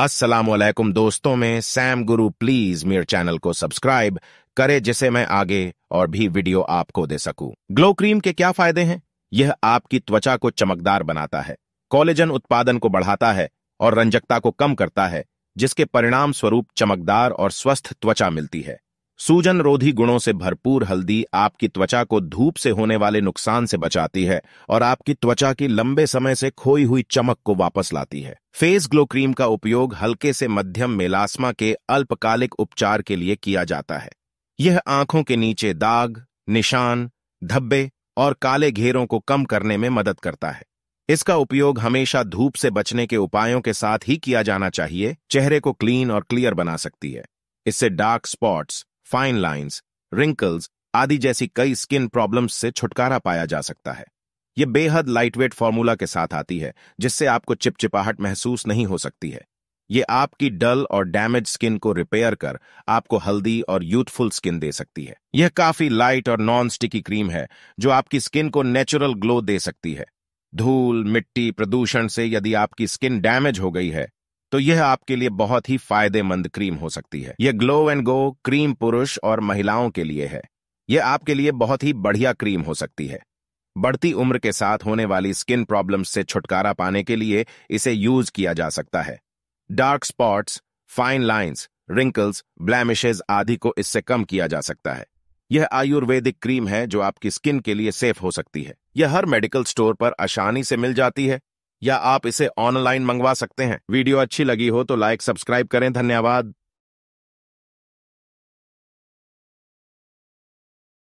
असलम दोस्तों में सैम गुरु प्लीज मेरे चैनल को सब्सक्राइब करे जिसे मैं आगे और भी वीडियो आपको दे सकूं। ग्लो क्रीम के क्या फायदे हैं यह आपकी त्वचा को चमकदार बनाता है कॉलेजन उत्पादन को बढ़ाता है और रंजकता को कम करता है जिसके परिणाम स्वरूप चमकदार और स्वस्थ त्वचा मिलती है सूजन रोधी गुणों से भरपूर हल्दी आपकी त्वचा को धूप से होने वाले नुकसान से बचाती है और आपकी त्वचा की लंबे समय से खोई हुई चमक को वापस लाती है फेस ग्लो क्रीम का उपयोग हल्के से मध्यम मेलास्मा के अल्पकालिक उपचार के लिए किया जाता है यह आंखों के नीचे दाग निशान धब्बे और काले घेरों को कम करने में मदद करता है इसका उपयोग हमेशा धूप से बचने के उपायों के साथ ही किया जाना चाहिए चेहरे को क्लीन और क्लियर बना सकती है इससे dark spots fine lines wrinkles आदि जैसी कई स्किन प्रॉब्लम्स से छुटकारा पाया जा सकता है ये बेहद लाइटवेट फॉर्मूला के साथ आती है जिससे आपको चिपचिपाहट महसूस नहीं हो सकती है ये आपकी डल और डैमेज स्किन को रिपेयर कर आपको हल्दी और यूथफुल स्किन दे सकती है यह काफी लाइट और नॉन स्टिकी क्रीम है जो आपकी स्किन को नेचुरल ग्लो दे सकती है धूल मिट्टी प्रदूषण से यदि आपकी स्किन डैमेज हो गई है तो यह आपके लिए बहुत ही फायदेमंद क्रीम हो सकती है यह ग्लो एंड गो क्रीम पुरुष और महिलाओं के लिए है यह आपके लिए बहुत ही बढ़िया क्रीम हो सकती है बढ़ती उम्र के साथ होने वाली स्किन प्रॉब्लम्स से छुटकारा पाने के लिए इसे यूज किया जा सकता है dark spots fine lines wrinkles blemishes आदि को इससे कम किया जा सकता है यह आयुर्वेदिक क्रीम है जो आपकी स्किन के लिए सेफ हो सकती है यह हर मेडिकल स्टोर पर आसानी से मिल जाती है या आप इसे ऑनलाइन मंगवा सकते हैं वीडियो अच्छी लगी हो तो लाइक सब्सक्राइब करें धन्यवाद